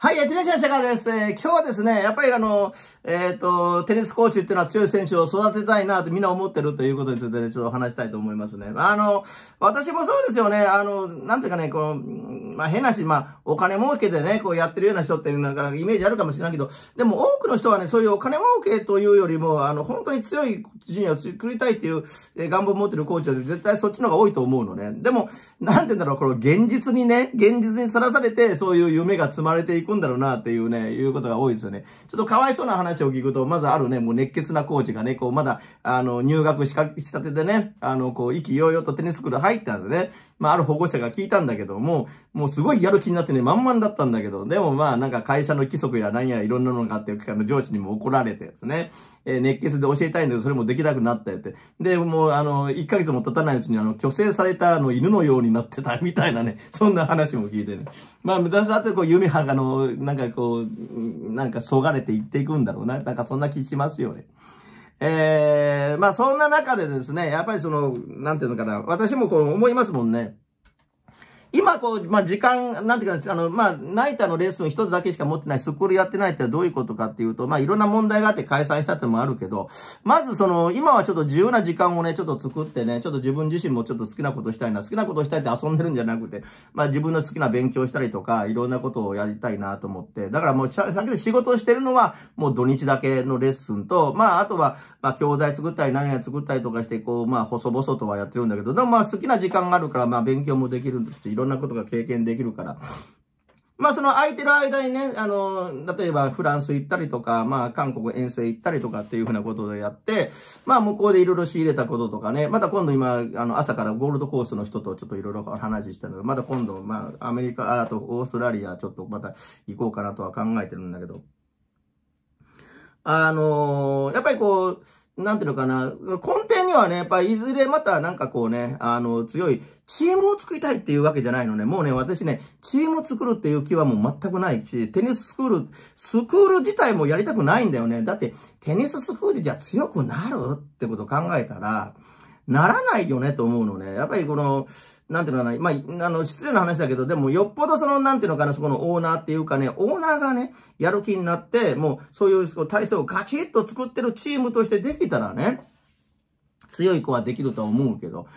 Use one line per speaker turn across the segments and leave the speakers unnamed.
はい、やってらっしゃい、シカです。え今日はですね、やっぱりあの、えっ、ー、と、テニスコーチっていうのは強い選手を育てたいなとみんな思ってるということについてね、ちょっと話したいと思いますね。あの、私もそうですよね、あの、なんていうかね、この、まあ変なし、まあ、お金儲けでね、こうやってるような人っていうのがイメージあるかもしれないけど、でも多くの人はね、そういうお金儲けというよりも、あの、本当に強いジュニアを作りたいっていう、えー、願望を持ってるコーチは絶対そっちの方が多いと思うのね。でも、なんていうんだろう、この現実にね、現実にさらされて、そういう夢が積まれていくくんだろうなっていうね、いうことが多いですよね。ちょっとかわいそうな話を聞くと、まずあるね、もう熱血なコーチがね、こうまだ、あの、入学したてでね、あの、こう、意気揚々とテニススクール入ったんでね、まあ、ある保護者が聞いたんだけども、もうすごいやる気になってね、満々だったんだけど、でもまあ、なんか会社の規則や何やいろんなのがあって、あの上司にも怒られてですね、え熱血で教えたいんだけど、それもできなくなったって。で、もう、あの、1ヶ月も経たないうちに、あの、虚勢された、あの、犬のようになってた、みたいなね、そんな話も聞いてね。まあ、だってこう、弓葉が、あの、なんかこう、なんか、そがれていっていくんだろうな。なんか、そんな気しますよね。えー、まあそんな中でですね、やっぱりその、なんていうのかな、私もこう思いますもんね。今こう、まあ、時間、なんていうか、あの、まあ、ナイターのレッスン一つだけしか持ってない、スクールやってないってどういうことかっていうと、まあ、いろんな問題があって解散したってもあるけど、まずその、今はちょっと自由な時間をね、ちょっと作ってね、ちょっと自分自身もちょっと好きなことしたいな、好きなことしたいって遊んでるんじゃなくて、まあ、自分の好きな勉強したりとか、いろんなことをやりたいなと思って、だからもう、さっき仕事してるのは、もう土日だけのレッスンと、まあ、あとは、まあ、教材作ったり、何や作ったりとかして、こう、まあ、細々とはやってるんだけど、でもまあ、好きな時間があるから、まあ、勉強もできるんですろんなことが経験できるから。まあその空いてる間にね、あの、例えばフランス行ったりとか、まあ韓国遠征行ったりとかっていうふうなことでやって、まあ向こうでいろいろ仕入れたこととかね、また今度今、あの朝からゴールドコーストの人とちょっといろいろ話したので、また今度、まあアメリカ、あとオーストラリアちょっとまた行こうかなとは考えてるんだけど、あのー、やっぱりこう、なんていうのかな、根底にはね、やっぱいずれまたなんかこうね、あの、強い、チームを作りたいっていうわけじゃないのね。もうね、私ね、チームを作るっていう気はもう全くないし、テニススクール、スクール自体もやりたくないんだよね。だって、テニススクールじゃ強くなるってことを考えたら、ならないよねと思うのね。やっぱりこの、なんていうのかな、まあ、あの、失礼な話だけど、でもよっぽどその、なんていうのかな、そこのオーナーっていうかね、オーナーがね、やる気になって、もうそういう体制をガチッと作ってるチームとしてできたらね、強い子はできるとは思うけど、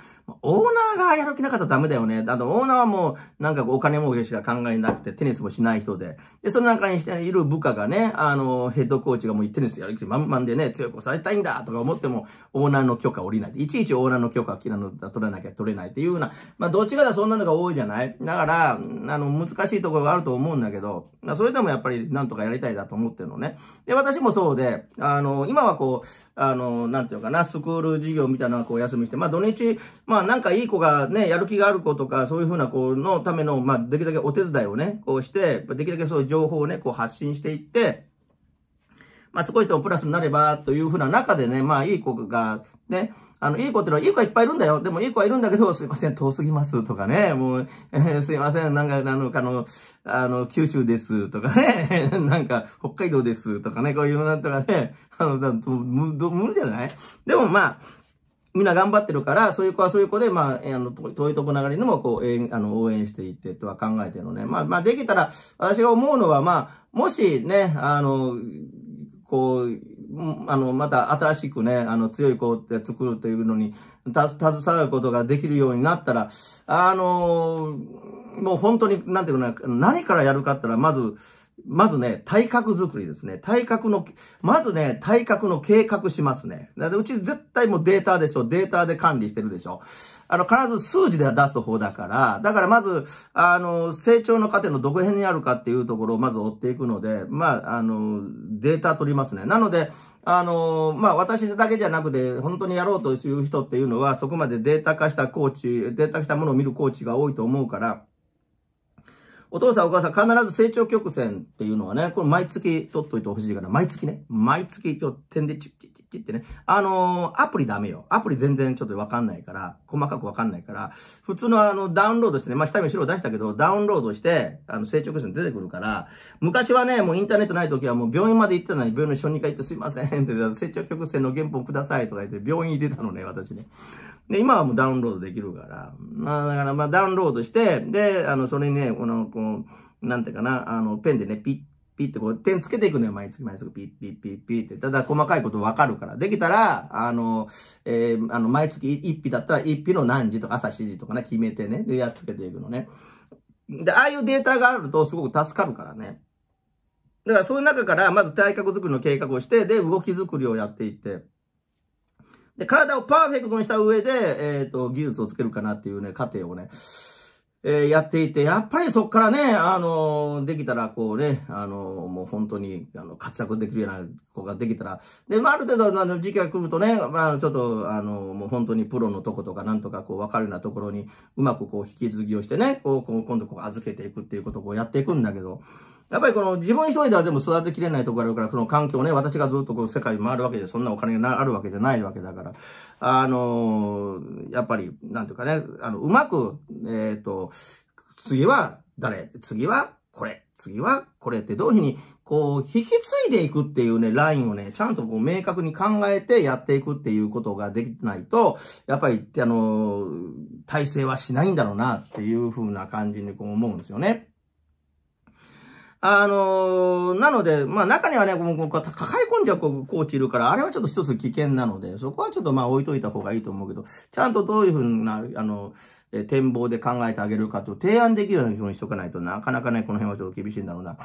オーナーがやる気なかったらダメだよね。あと、オーナーはもう、なんかお金儲けしか考えなくて、テニスもしない人で。で、その中にしている部下がね、あの、ヘッドコーチがもうテニスやる気満々でね、強くされたいんだとか思っても、オーナーの許可下りない。いちいちオーナーの許可嫌いの取らなきゃ取れないっていうような、まあ、どっちかだそんなのが多いじゃないだから、あの、難しいところがあると思うんだけど、まあ、それでもやっぱりなんとかやりたいだと思ってるのね。で、私もそうで、あの、今はこう、あの、なんていうかな、スクール授業みたいなのをお休みして、まあ土日、まあなんかいい子がね、やる気がある子とか、そういうふうな子のための、まあできるだけお手伝いをね、こうして、できるだけそういう情報をね、こう発信していって、まあすごいもプラスになればというふうな中でね、まあいい子が、ね、あの、いい子ってのは、いい子はいっぱいいるんだよ。でも、いい子はいるんだけど、すいません、遠すぎますとかね。もう、えー、すいません、なんか、あの、あの、あの、九州ですとかね。なんか、北海道ですとかね。こういうなんとかね。あの、無無理じゃないでも、まあ、みんな頑張ってるから、そういう子はそういう子で、まあ、あの、遠いとこ流れにも、こう、えー、あの、応援していってとは考えてるのね。まあ、まあ、できたら、私が思うのは、まあ、もしね、あの、こう、あの、また新しくね、あの、強い子って作るというのに、携わることができるようになったら、あの、もう本当に、なんていうのかな、何からやるかったら、まず、まずね、体格作りですね。体格の、まずね、体格の計画しますね。だってうち絶対もうデータでしょ。データで管理してるでしょ。あの、必ず数字では出す方だから、だからまず、あの、成長の過程のどこ辺にあるかっていうところをまず追っていくので、まあ、あの、データ取りますね。なので、あの、まあ、私だけじゃなくて、本当にやろうという人っていうのは、そこまでデータ化したコーチ、データ化したものを見るコーチが多いと思うから、お父さんお母さん必ず成長曲線っていうのはね、これ毎月取っといてほしいから、毎月ね、毎月今日点でチュッチュッチュチってね。あのー、アプリダメよ。アプリ全然ちょっとわかんないから、細かくわかんないから、普通のあの、ダウンロードしてね、まあ、下に白出したけど、ダウンロードして、あの、成長曲線出てくるから、昔はね、もうインターネットない時はもう病院まで行ってたのに、病院の小児科行ってすいませんって、成長曲線の原本くださいとか言って、病院に出たのね、私ね。で、今はもうダウンロードできるから、まあ、だからまあ、ダウンロードして、で、あの、それにね、この、こう、なんていうかな、あの、ペンでね、ピッピってこう点つけていくのよ、毎月毎月ピッピッピッピッって。ただ細かいことわかるから。できたら、あの、えー、あの、毎月1日だったら1日の何時とか朝7時とかね、決めてね、で、やっつけていくのね。で、ああいうデータがあるとすごく助かるからね。だからそういう中から、まず体格作りの計画をして、で、動き作りをやっていって。で、体をパーフェクトにした上で、えっ、ー、と、技術をつけるかなっていうね、過程をね、えー、やっていて、やっぱりそこからね、あのー、できたら、こうね、あのー、もう本当に、あの、活躍できるような子ができたら、で、まあ、ある程度、あの、時期が来るとね、まあ、ちょっと、あの、もう本当にプロのとことか、なんとか、こう、わかるようなところに、うまくこう、引き継ぎをしてね、こう、こう今度こう、預けていくっていうことをこう、やっていくんだけど、やっぱりこの自分一人ではでも育てきれないところがあるから、その環境ね、私がずっとこう世界回るわけで、そんなお金があるわけじゃないわけだから、あのー、やっぱり、なんていうかね、あの、うまく、えっ、ー、と、次は誰次はこれ次はこれってどういうふうに、こう、引き継いでいくっていうね、ラインをね、ちゃんとこう明確に考えてやっていくっていうことができないと、やっぱり、あのー、体制はしないんだろうなっていうふうな感じにこう思うんですよね。あのー、なので、まあ中にはね、ここ抱え込んじゃうコーチいるから、あれはちょっと一つ危険なので、そこはちょっとまあ置いといた方がいいと思うけど、ちゃんとどういうふうな、あの、え展望で考えてあげるかと提案できるような表にしとかないとなかなかね、この辺はちょっと厳しいんだろうな。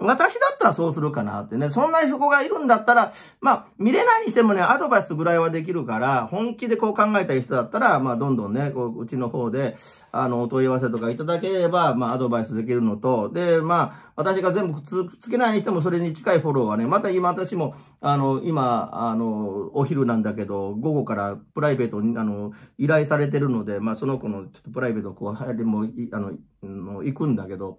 私だったらそうするかなってね。そんなに人がいるんだったら、まあ、見れないにしてもね、アドバイスぐらいはできるから、本気でこう考えたい人だったら、まあ、どんどんね、こう、うちの方で、あの、お問い合わせとかいただければ、まあ、アドバイスできるのと、で、まあ、私が全部つ、つけないにしても、それに近いフォローはね、また今私も、あの、今、あの、お昼なんだけど、午後からプライベートに、あの、依頼されてるので、まあ、その子の、ちょっとプライベート、こう、りもあの、行くんだけど、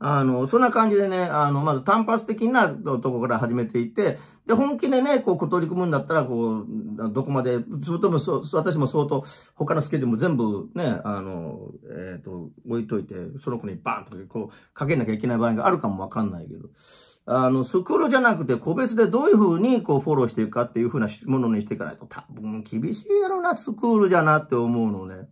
あの、そんな感じでね、あの、まず単発的なとこから始めていて、で、本気でね、こう、取り組むんだったら、こう、どこまで、それともそ、私も相当、他のスケジュールも全部ね、あの、えっ、ー、と、置いといて、その子にバーンとこう、かけなきゃいけない場合があるかもわかんないけど、あの、スクールじゃなくて、個別でどういうふうに、こう、フォローしていくかっていうふうなものにしていかないと、多分厳しいやろな、スクールじゃなって思うのね。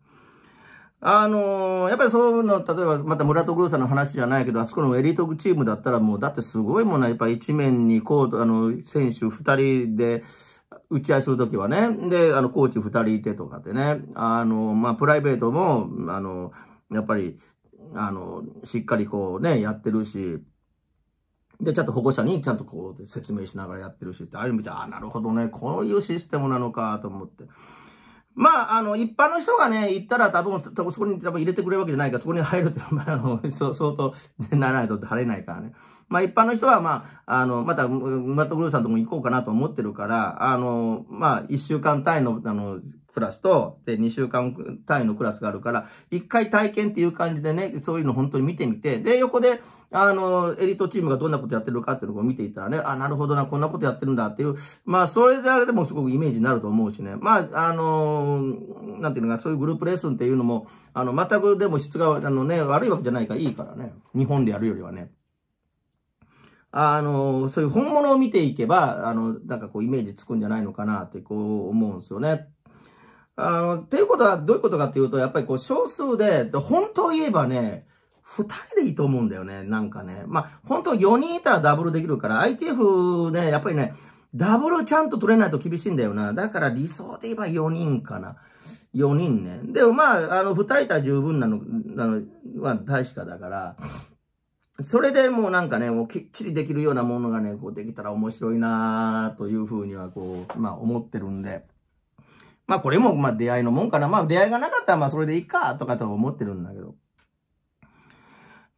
あのー、やっぱりそういうの、例えばまた村田宮さんの話じゃないけど、あそこのエリートチームだったらもう、だってすごいもんな、やっぱ一面にコート、あの、選手二人で、打ち合いするときはね、で、あの、コーチ二人いてとかってね、あの、まあ、プライベートも、あの、やっぱり、あの、しっかりこうね、やってるし、で、ちゃんと保護者にちゃんとこう説明しながらやってるしって、ああいうああ、なるほどね、こういうシステムなのかと思って。まあ、あの、一般の人がね、行ったら多分、多分そこに多分入れてくれるわけじゃないから、そこに入るって、まあ、あの、相当、ならないと晴れないからね。まあ、一般の人は、まあ、あの、また、マットグルーさんとも行こうかなと思ってるから、あの、まあ、一週間単位の、あの、クラスと、で、2週間単位のクラスがあるから、1回体験っていう感じでね、そういうの本当に見てみて、で、横で、あの、エリートチームがどんなことやってるかっていうのを見ていたらね、あ、なるほどな、こんなことやってるんだっていう、まあ、それだけでもすごくイメージになると思うしね、まあ、あの、なんていうのか、そういうグループレッスンっていうのも、あの、全くでも質が、あのね、悪いわけじゃないからいいからね、日本でやるよりはね。あの、そういう本物を見ていけば、あの、なんかこうイメージつくんじゃないのかなってこう思うんですよね。あの、っていうことは、どういうことかっていうと、やっぱりこう、少数で、本当言えばね、二人でいいと思うんだよね、なんかね。まあ、本当四人いたらダブルできるから、ITF ね、やっぱりね、ダブルちゃんと取れないと厳しいんだよな。だから理想で言えば四人かな。四人ね。でもまあ、あの、二人いたら十分なの、なのは確かだから、それでもうなんかね、もうきっちりできるようなものがね、こうできたら面白いなというふうにはこう、まあ思ってるんで。まあこれもまあ出会いのもんかな。まあ出会いがなかったらまあそれでいいかとかと思ってるんだけど。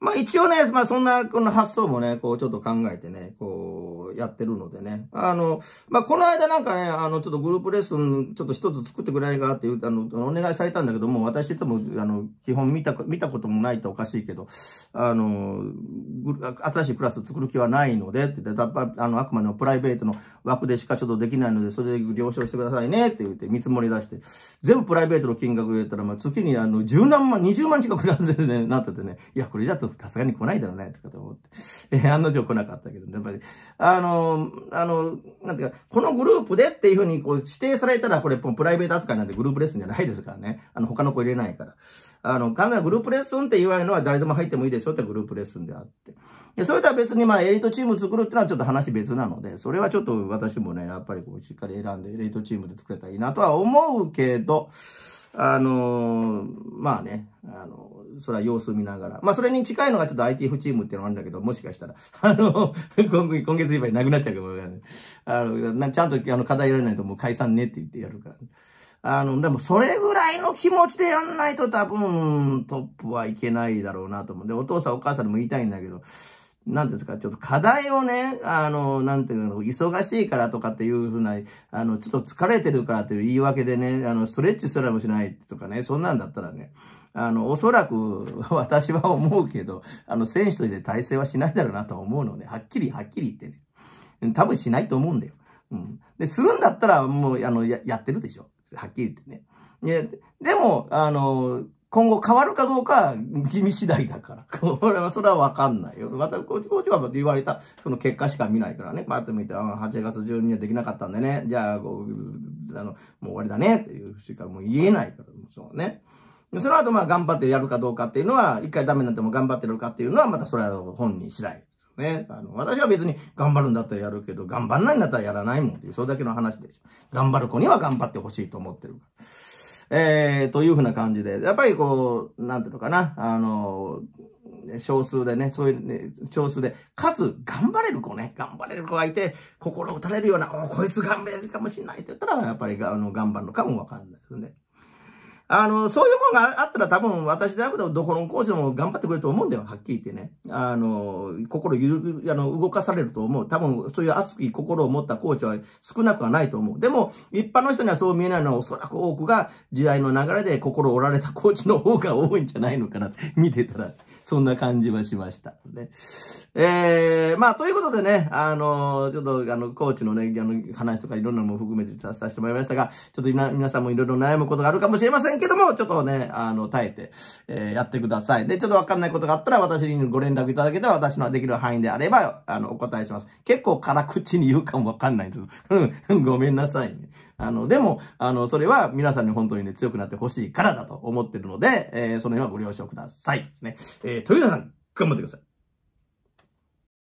まあ一応ね、まあそんなこの発想もね、こうちょっと考えてね、こうやってるのでね。あの、まあこの間なんかね、あのちょっとグループレッスンちょっと一つ作ってくれないかって言うあの、お願いされたんだけども、私ともあの、基本見た、見たこともないとおかしいけど、あの、新しいクラス作る気はないので、って言って、あの、あくまでもプライベートの枠でしかちょっとできないので、それで了承してくださいねって言って見積もり出して、全部プライベートの金額言ったら、まあ月にあの、十何万、二十万近くなんですね、なっててね。いや、これじゃとさすがに来ないだろうね、とかと思って。え、案の定来なかったけど、ね、やっぱり、あの、あの、なんていうか、このグループでっていうふうにこう指定されたら、これプライベート扱いなんでグループレッスンじゃないですからね。あの、他の子入れないから。あの、考えグループレッスンって言われるのは誰でも入ってもいいですよってグループレッスンであって。で、それとは別に、まあ、エリートチーム作るっていうのはちょっと話別なので、それはちょっと私もね、やっぱりこう、しっかり選んでエリートチームで作れたらいいなとは思うけど、あのまあね、それは様子見ながら。まあ、それに近いのがちょっと ITF チームっていうのがあるんだけど、もしかしたら、あの、今月いっぱいなくなっちゃうかもわからない。あの、ちゃんとあの課題やらないともう解散ねって言ってやるから、あの、でもそれぐらいの気持ちでやんないと多分、トップはいけないだろうなと思う。で、お父さんお母さんでも言いたいんだけど、なんですか、ちょっと課題をね、あの、なんていうの、忙しいからとかっていうふうな、あの、ちょっと疲れてるからという言い訳でね、あの、ストレッチすらもしないとかね、そんなんだったらね、あの、おそらく 私は思うけど、あの、選手として体制はしないだろうなと思うので、はっきりはっきり言ってね。多分しないと思うんだよ。うん。で、するんだったら、もう、あの、やってるでしょ。はっきり言ってね。ででも、あの、今後変わるかどうか君次第だから。これは、それはわかんないよ。また、コーチ、コーチは言われた、その結果しか見ないからね。また見て、8月12日はできなかったんでね。じゃあ、こう、あの、もう終わりだね。っていうしかもう言えないから、そうね。その後まあ頑張ってやるかどうかっていうのは、一回ダメになっても頑張ってるかっていうのは、またそれは本人次第ですね。あの、私は別に頑張るんだったらやるけど、頑張んないんだったらやらないもんっていう、それだけの話でしょ。頑張る子には頑張ってほしいと思ってるええー、というふうな感じで、やっぱりこう、なんていうのかな、あの、少数でね、そういう、ね、少数で、かつ、頑張れる子ね、頑張れる子がいて、心打たれるような、おこいつ頑張れるかもしれないって言ったら、やっぱり、あの、頑張るのかもわかんないですね。あの、そういうものがあったら多分私でなくてもどこのコーチでも頑張ってくれると思うんだよ、はっきり言ってね。あの、心ゆる、あの、動かされると思う。多分そういう熱き心を持ったコーチは少なくはないと思う。でも、一般の人にはそう見えないのはおそらく多くが時代の流れで心折られたコーチの方が多いんじゃないのかな。見てたら。そんな感じはしました。ね。えー、まあ、ということでね、あの、ちょっと、あの、コーチのね、あの、話とかいろんなのも含めてさせてもらいましたが、ちょっと今、皆さんもいろいろ悩むことがあるかもしれませんけども、ちょっとね、あの、耐えて、えー、やってください。で、ちょっとわかんないことがあったら、私にご連絡いただけたら、私のできる範囲であれば、あの、お答えします。結構辛口に言うかもわかんないんです。うん、ごめんなさい、ね。あの、でも、あの、それは皆さんに本当にね、強くなってほしいからだと思ってるので、えー、その辺はご了承くださいですね。えー、豊田さん、頑張ってください。